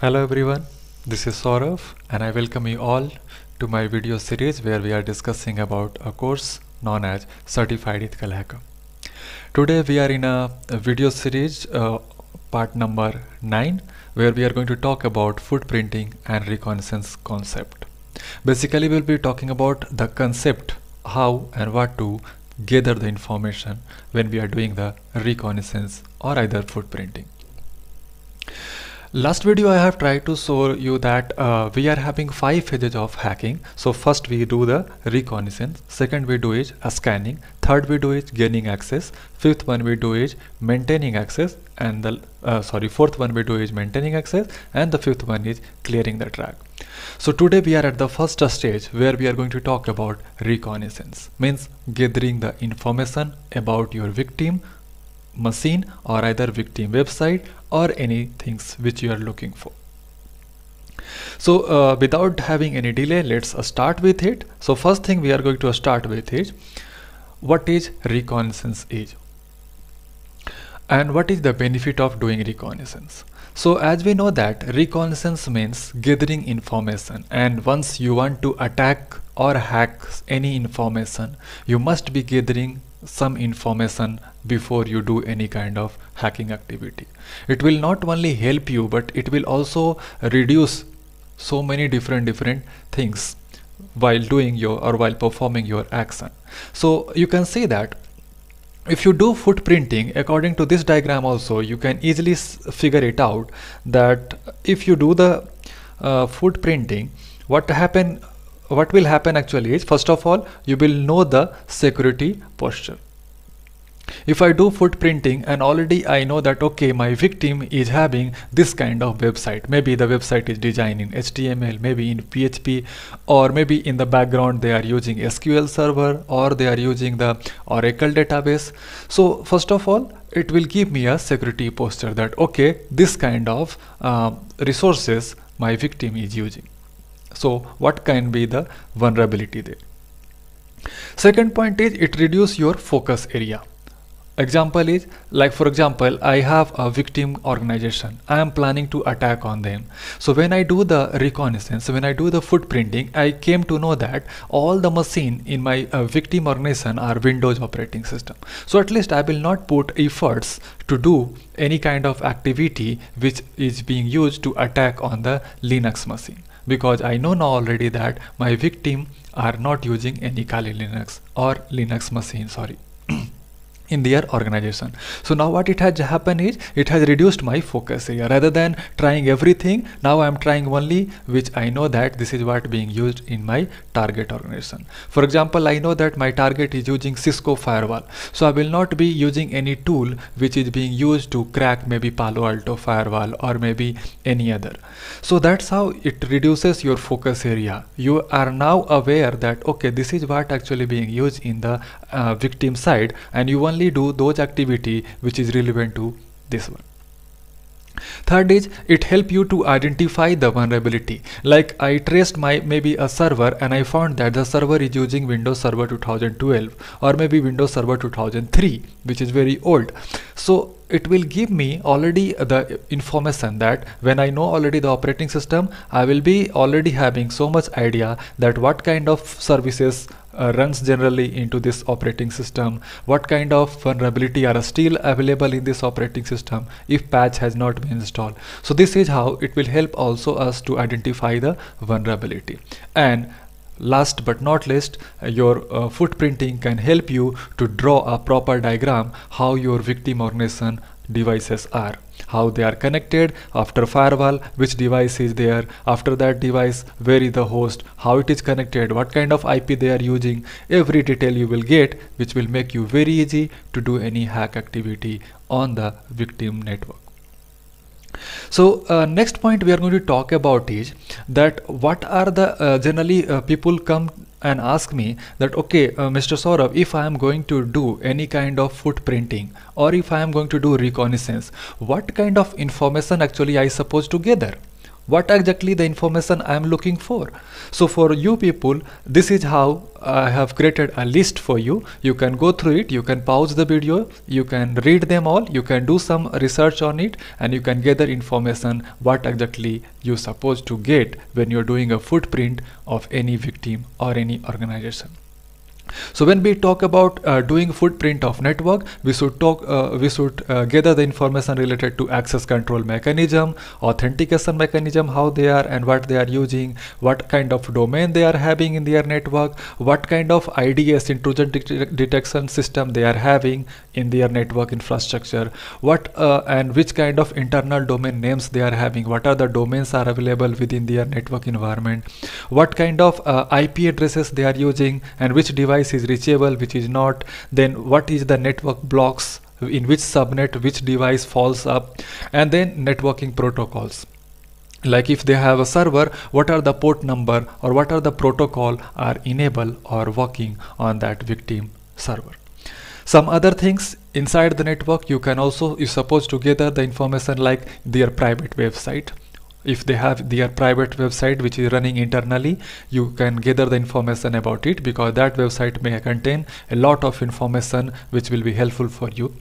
Hello everyone, this is Saurav and I welcome you all to my video series where we are discussing about a course known as Certified Ethical Hacker. Today we are in a, video series uh, part number 9 where we are going to talk about footprinting and reconnaissance concept. Basically we'll be talking about the concept how and what to gather the information when we are doing the reconnaissance or either footprinting. Last video I have tried to show you that uh, we are having five phases of hacking. So first we do the reconnaissance, second we do is scanning, third we do is gaining access, fifth one we do is maintaining access and the uh, sorry fourth one we do is maintaining access and the fifth one is clearing the track. So today we are at the first stage where we are going to talk about reconnaissance means gathering the information about your victim machine or either victim website or any things which you are looking for. So uh, without having any delay, let's uh, start with it. So first thing we are going to start with is what is reconnaissance is and what is the benefit of doing reconnaissance. So as we know that reconnaissance means gathering information and once you want to attack or hack any information, you must be gathering some information before you do any kind of hacking activity it will not only help you but it will also reduce so many different different things while doing your or while performing your action so you can see that if you do footprinting according to this diagram also you can easily figure it out that if you do the uh, footprinting what happen what will happen actually is first of all you will know the security posture if I do footprinting and already I know that okay my victim is having this kind of website maybe the website is designed in HTML maybe in PHP or maybe in the background they are using SQL server or they are using the Oracle database so first of all it will give me a security posture that okay this kind of uh, resources my victim is using so what can be the vulnerability there second point is it reduce your focus area Example is like for example I have a victim organization I am planning to attack on them so when I do the reconnaissance when I do the footprinting I came to know that all the machine in my uh, victim organization are Windows operating system so at least I will not put efforts to do any kind of activity which is being used to attack on the Linux machine because I know now already that my victim are not using any Kali Linux or Linux machine sorry in their organization so now what it has happened is it has reduced my focus area. rather than trying everything now i am trying only which i know that this is what being used in my target organization for example i know that my target is using cisco firewall so i will not be using any tool which is being used to crack maybe palo alto firewall or maybe any other so that's how it reduces your focus area you are now aware that okay this is what actually being used in the uh, victim side and you only do those activity which is relevant to this one. Third is it help you to identify the vulnerability. Like I traced my maybe a server and I found that the server is using Windows Server 2012 or maybe Windows Server 2003 which is very old. So it will give me already the information that when I know already the operating system I will be already having so much idea that what kind of services uh, runs generally into this operating system what kind of vulnerability are still available in this operating system if patch has not been installed so this is how it will help also us to identify the vulnerability and last but not least uh, your uh, footprinting can help you to draw a proper diagram how your victim organization devices are how they are connected after firewall which device is there after that device where is the host how it is connected what kind of IP they are using every detail you will get which will make you very easy to do any hack activity on the victim network. So uh, next point we are going to talk about is that what are the uh, generally uh, people come and ask me that okay uh, Mr. Saurabh if I am going to do any kind of footprinting or if I am going to do reconnaissance what kind of information actually I supposed to gather what exactly the information I am looking for. So for you people, this is how I have created a list for you. You can go through it, you can pause the video, you can read them all, you can do some research on it and you can gather information what exactly you're supposed to get when you're doing a footprint of any victim or any organization. So when we talk about uh, doing footprint of network, we should talk, uh, we should uh, gather the information related to access control mechanism, authentication mechanism, how they are and what they are using, what kind of domain they are having in their network, what kind of IDS intrusion de detection system they are having in their network infrastructure, what uh, and which kind of internal domain names they are having, what are the domains are available within their network environment, what kind of uh, IP addresses they are using and which device device is reachable which is not then what is the network blocks in which subnet which device falls up and then networking protocols like if they have a server what are the port number or what are the protocol are enable or working on that victim server some other things inside the network you can also you suppose to gather the information like their private website if they have their private website which is running internally you can gather the information about it because that website may contain a lot of information which will be helpful for you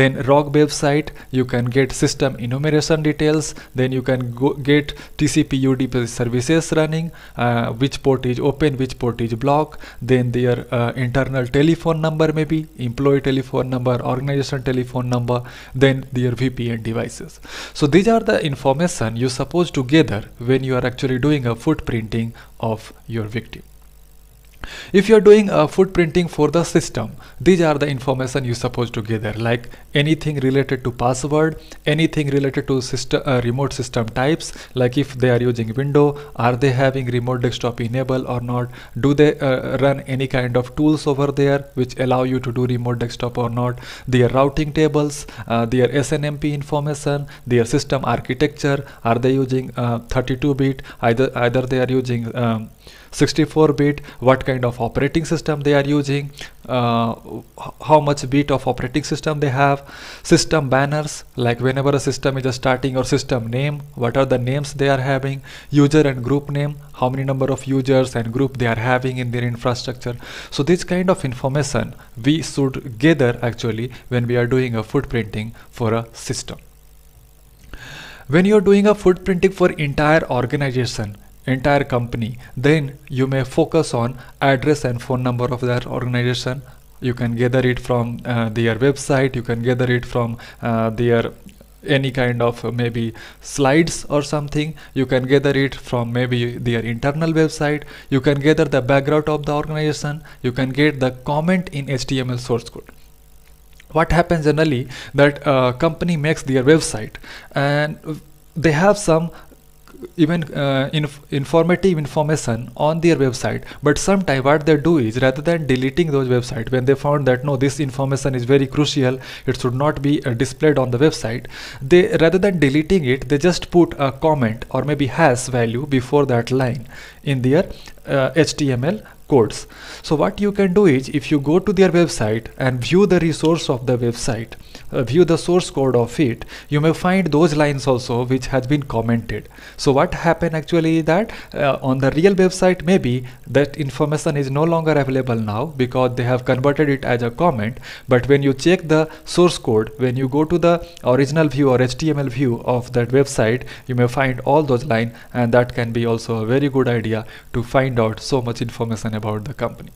then rock website you can get system enumeration details then you can get tcp udp services running uh, which port is open which port is blocked then their uh, internal telephone number maybe employee telephone number organization telephone number then their vpn devices so these are the information you suppose together when you are actually doing a footprinting of your victim if you're doing a footprinting for the system these are the information you suppose to gather like anything related to password anything related to system uh, remote system types like if they are using window are they having remote desktop enable or not do they uh, run any kind of tools over there which allow you to do remote desktop or not their routing tables uh, their snmp information their system architecture are they using uh, 32 bit either either they are using um, 64 bit what kind of operating system they are using uh, how much bit of operating system they have system banners like whenever a system is starting or system name what are the names they are having user and group name how many number of users and group they are having in their infrastructure so this kind of information we should gather actually when we are doing a footprinting for a system when you're doing a footprinting for entire organization entire company then you may focus on address and phone number of that organization you can gather it from uh, their website you can gather it from uh, their any kind of uh, maybe slides or something you can gather it from maybe their internal website you can gather the background of the organization you can get the comment in html source code what happens generally that uh, company makes their website and they have some even uh, inf informative information on their website but sometimes what they do is rather than deleting those website when they found that no this information is very crucial it should not be uh, displayed on the website they rather than deleting it they just put a comment or maybe has value before that line in their uh, html codes. So what you can do is if you go to their website and view the resource of the website, uh, view the source code of it, you may find those lines also which has been commented. So what happened actually that uh, on the real website maybe that information is no longer available now because they have converted it as a comment. But when you check the source code, when you go to the original view or HTML view of that website, you may find all those lines and that can be also a very good idea to find out so much information about about the company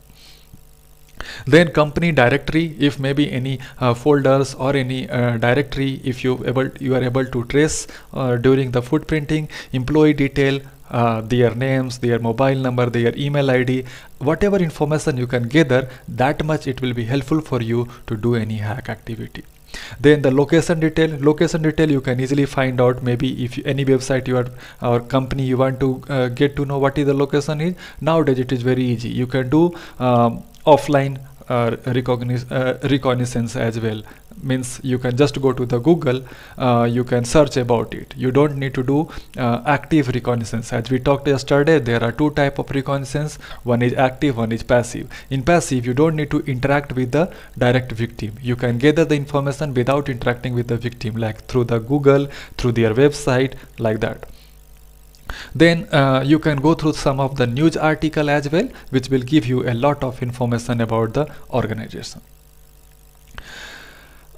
then company directory if maybe any uh, folders or any uh, directory if you able you are able to trace uh, during the footprinting employee detail uh, their names their mobile number their email id whatever information you can gather that much it will be helpful for you to do any hack activity then the location detail location detail you can easily find out maybe if any website you are or company you want to uh, get to know what is the location is nowadays it is very easy you can do um, offline uh, reconnaissance uh, as well means you can just go to the google uh, you can search about it you don't need to do active reconnaissance as we talked yesterday there are two type of reconnaissance one is active one is passive in passive you don't need to interact with the direct victim you can gather the information without interacting with the victim like through the google through their website like that then uh, you can go through some of the news article as well which will give you a lot of information about the organization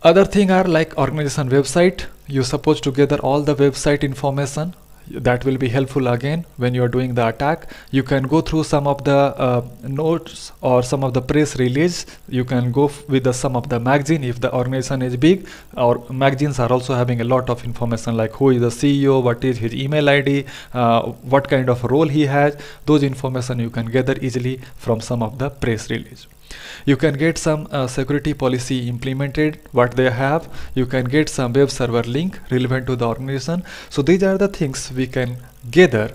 other thing are like organization website you suppose to gather all the website information that will be helpful again when you're doing the attack you can go through some of the uh, notes or some of the press release you can go with the some of the magazine if the organization is big or magazines are also having a lot of information like who is the ceo what is his email id uh, what kind of role he has those information you can gather easily from some of the press release you can get some uh, security policy implemented, what they have. You can get some web server link relevant to the organization. So these are the things we can gather.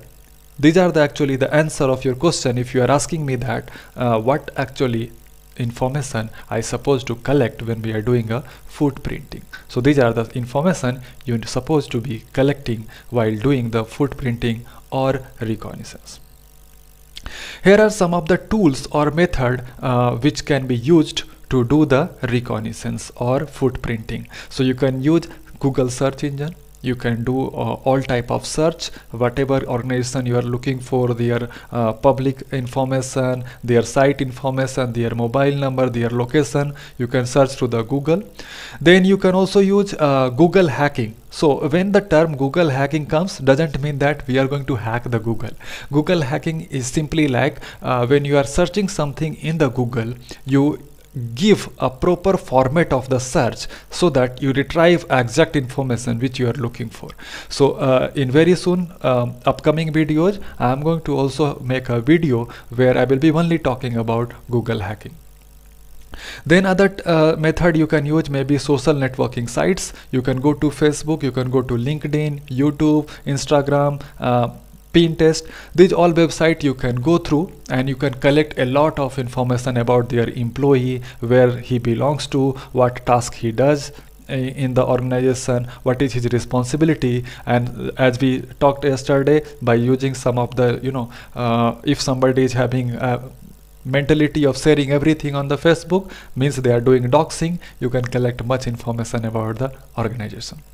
These are the actually the answer of your question if you are asking me that uh, what actually information I supposed to collect when we are doing a footprinting. So these are the information you are supposed to be collecting while doing the footprinting or reconnaissance. Here are some of the tools or method uh, which can be used to do the reconnaissance or footprinting. So you can use Google search engine, you can do uh, all type of search whatever organization you are looking for their uh, public information their site information their mobile number their location you can search through the google then you can also use uh, google hacking so when the term Google hacking comes, doesn't mean that we are going to hack the Google. Google hacking is simply like uh, when you are searching something in the Google, you give a proper format of the search so that you retrieve exact information which you are looking for so uh, in very soon um, upcoming videos i am going to also make a video where i will be only talking about google hacking then other uh, method you can use maybe social networking sites you can go to facebook you can go to linkedin youtube instagram uh, Pinterest. These all website you can go through and you can collect a lot of information about their employee, where he belongs to, what task he does, eh, in the organization what is his responsibility and as we talked yesterday by using some of the you know uh, if somebody is having a mentality of sharing everything on the facebook means they are doing doxing you can collect much information about the organization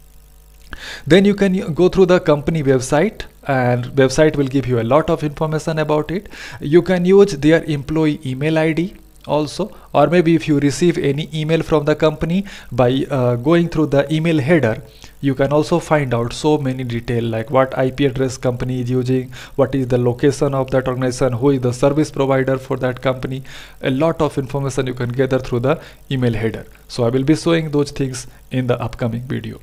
then you can go through the company website and website will give you a lot of information about it you can use their employee email id also or maybe if you receive any email from the company by uh, going through the email header you can also find out so many detail like what IP address company is using, what is the location of that organization, who is the service provider for that company. A lot of information you can gather through the email header. So I will be showing those things in the upcoming video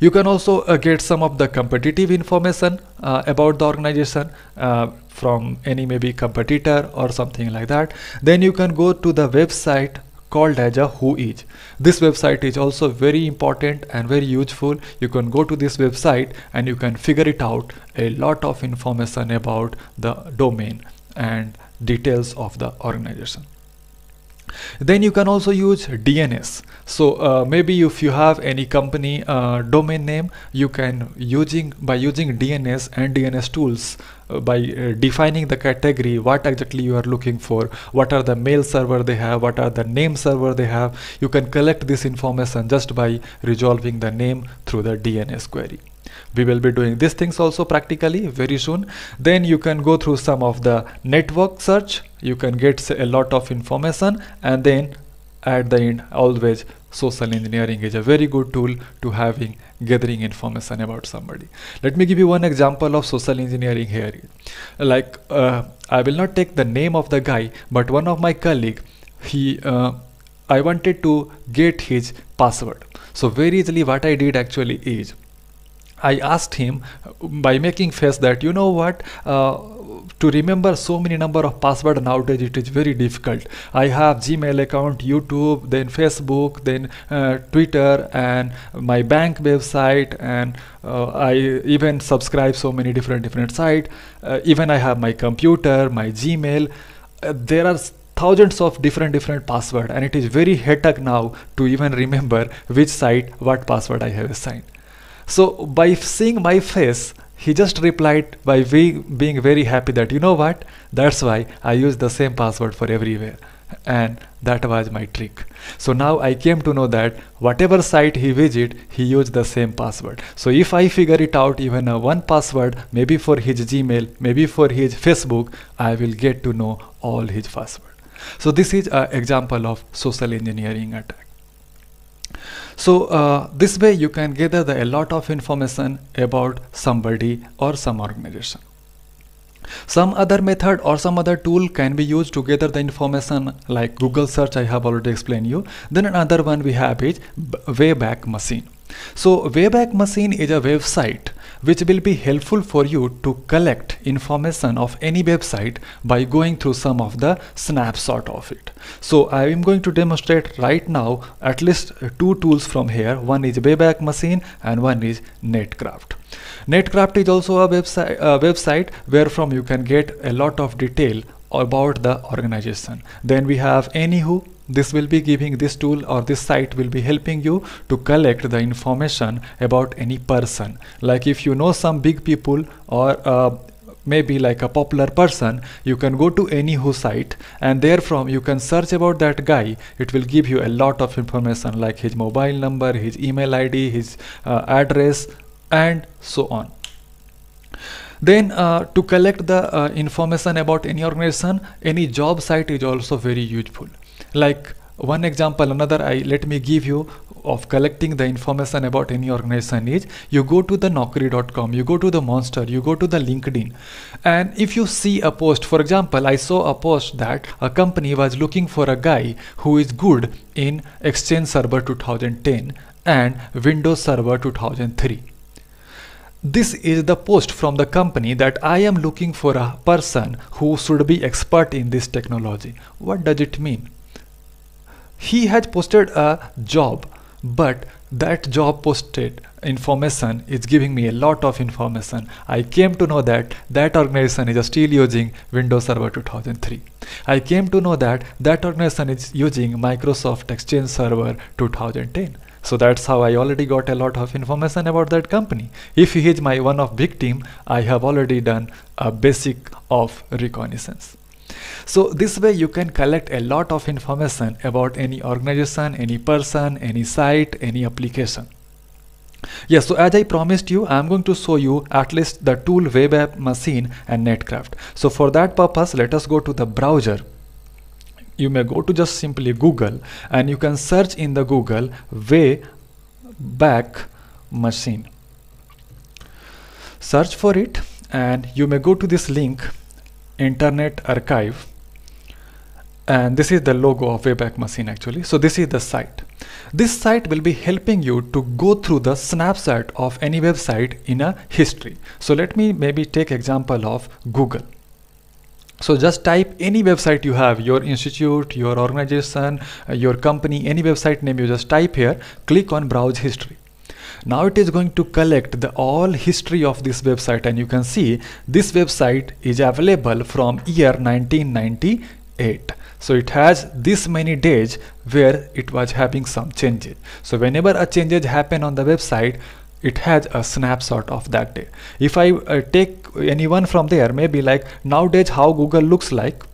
you can also uh, get some of the competitive information uh, about the organization uh, from any maybe competitor or something like that then you can go to the website called as a who is this website is also very important and very useful you can go to this website and you can figure it out a lot of information about the domain and details of the organization then you can also use DNS so uh, maybe if you have any company uh, domain name you can using by using DNS and DNS tools uh, by uh, defining the category what exactly you are looking for what are the mail server they have what are the name server they have you can collect this information just by resolving the name through the DNS query we will be doing these things also practically very soon then you can go through some of the network search you can get a lot of information and then at the end always social engineering is a very good tool to having gathering information about somebody let me give you one example of social engineering here like uh, i will not take the name of the guy but one of my colleague he uh, i wanted to get his password so very easily what i did actually is I asked him by making face that you know what uh, to remember so many number of password nowadays it is very difficult. I have Gmail account, YouTube, then Facebook, then uh, Twitter and my bank website and uh, I even subscribe so many different different site. Uh, even I have my computer, my Gmail. Uh, there are thousands of different different password and it is very hectic now to even remember which site what password I have assigned. So by seeing my face, he just replied by being very happy that you know what that's why i use the same password for everywhere and that was my trick so now i came to know that whatever site he visit he used the same password so if i figure it out even a one password maybe for his gmail maybe for his facebook i will get to know all his password so this is an example of social engineering attack so uh, this way you can gather the, a lot of information about somebody or some organization. Some other method or some other tool can be used to gather the information like Google search I have already explained you. Then another one we have is Wayback Machine. So Wayback Machine is a website which will be helpful for you to collect information of any website by going through some of the snapshot of it. So I am going to demonstrate right now at least two tools from here. One is Wayback Machine and one is Netcraft. Netcraft is also a website, a website where from you can get a lot of detail about the organization. Then we have Anywho, this will be giving this tool or this site will be helping you to collect the information about any person like if you know some big people or uh, maybe like a popular person you can go to any who site and therefrom you can search about that guy it will give you a lot of information like his mobile number his email id his uh, address and so on then uh, to collect the uh, information about any organization any job site is also very useful like one example another i let me give you of collecting the information about any organization is you go to the knockery.com you go to the monster you go to the linkedin and if you see a post for example i saw a post that a company was looking for a guy who is good in exchange server 2010 and windows server 2003 this is the post from the company that I am looking for a person who should be expert in this technology. What does it mean? he had posted a job but that job posted information is giving me a lot of information i came to know that that organization is still using windows server 2003 i came to know that that organization is using microsoft exchange server 2010 so that's how i already got a lot of information about that company if he is my one of victim i have already done a basic of reconnaissance so this way you can collect a lot of information about any organization, any person, any site, any application. Yes, so as I promised you, I am going to show you at least the tool web app machine and netcraft. So for that purpose, let us go to the browser. You may go to just simply Google and you can search in the Google way back machine. Search for it and you may go to this link internet archive and this is the logo of Wayback Machine actually. So this is the site. This site will be helping you to go through the snapshot of any website in a history. So let me maybe take example of Google. So just type any website you have, your institute, your organization, uh, your company, any website name you just type here, click on browse history. Now it is going to collect the all history of this website and you can see this website is available from year 1998 so it has this many days where it was having some changes so whenever a changes happen on the website it has a snapshot of that day if i uh, take anyone from there maybe like nowadays how google looks like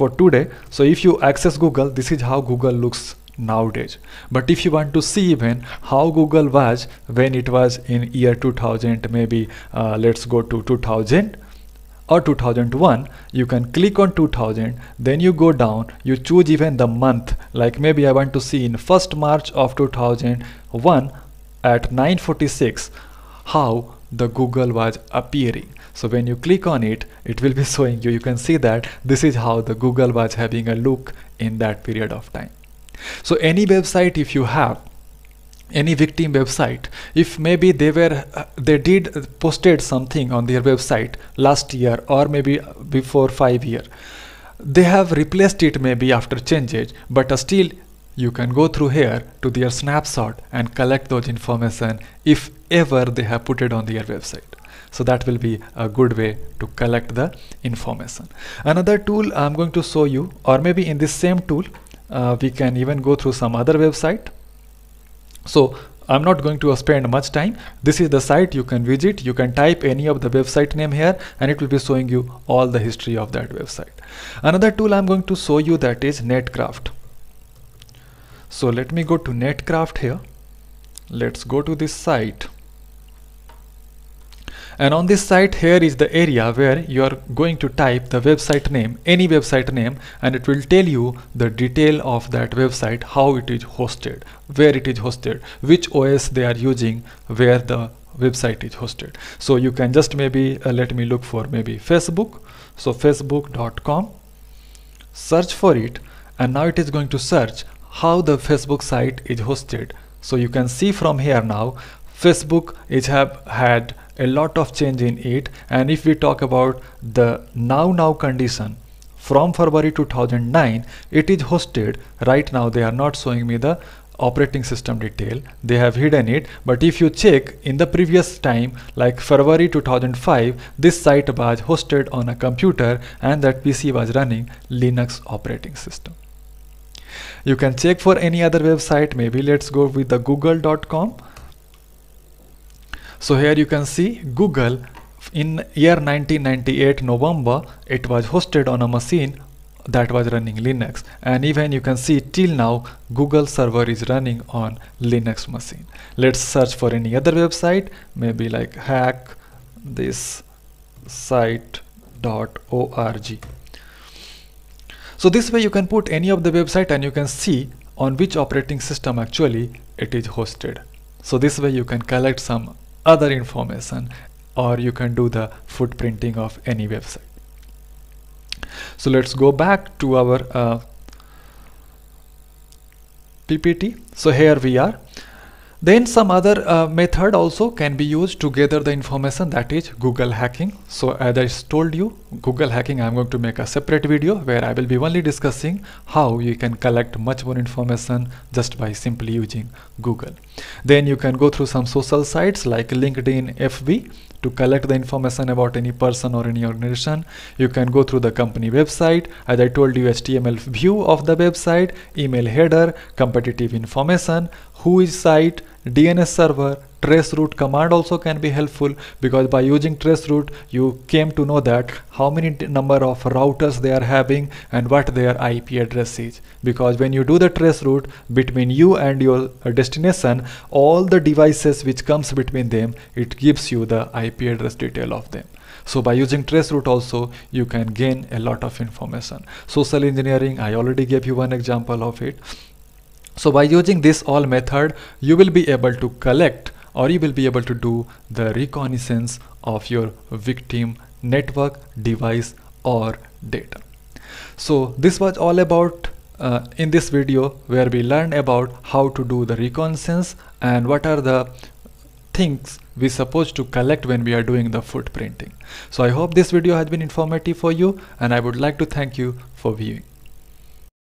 for today so if you access google this is how google looks nowadays but if you want to see even how google was when it was in year 2000 maybe uh, let's go to 2000 or 2001 you can click on 2000 then you go down you choose even the month like maybe I want to see in 1st March of 2001 at 946 how the Google was appearing so when you click on it it will be showing you you can see that this is how the Google was having a look in that period of time so any website if you have any victim website if maybe they were uh, they did posted something on their website last year or maybe before 5 year they have replaced it maybe after changes but uh, still you can go through here to their snapshot and collect those information if ever they have put it on their website so that will be a good way to collect the information another tool i'm going to show you or maybe in this same tool uh, we can even go through some other website so I'm not going to spend much time. This is the site you can visit. You can type any of the website name here and it will be showing you all the history of that website. Another tool I'm going to show you that is Netcraft. So let me go to Netcraft here. Let's go to this site and on this site here is the area where you are going to type the website name any website name and it will tell you the detail of that website how it is hosted where it is hosted which OS they are using where the website is hosted so you can just maybe uh, let me look for maybe Facebook so facebook.com search for it and now it is going to search how the Facebook site is hosted so you can see from here now Facebook is have had a lot of change in it and if we talk about the now now condition from February 2009 it is hosted right now they are not showing me the operating system detail they have hidden it but if you check in the previous time like February 2005 this site was hosted on a computer and that PC was running Linux operating system you can check for any other website maybe let's go with the google.com so here you can see Google in year 1998 November it was hosted on a machine that was running Linux and even you can see till now Google server is running on Linux machine. Let's search for any other website maybe like hack this site.org. So this way you can put any of the website and you can see on which operating system actually it is hosted. So this way you can collect some other information or you can do the footprinting of any website. So let's go back to our uh, PPT. So here we are. Then some other uh, method also can be used to gather the information that is Google hacking. So as I told you, Google hacking I'm going to make a separate video where I will be only discussing how you can collect much more information just by simply using Google. Then you can go through some social sites like LinkedIn, FB to collect the information about any person or any organization you can go through the company website as i told you html view of the website email header competitive information who is site dns server traceroute command also can be helpful because by using traceroute you came to know that how many number of routers they are having and what their IP address is because when you do the traceroute between you and your uh, destination all the devices which comes between them it gives you the IP address detail of them so by using traceroute also you can gain a lot of information social engineering I already gave you one example of it so by using this all method you will be able to collect or you will be able to do the reconnaissance of your victim network device or data so this was all about uh, in this video where we learned about how to do the reconnaissance and what are the things we supposed to collect when we are doing the footprinting. So I hope this video has been informative for you and I would like to thank you for viewing.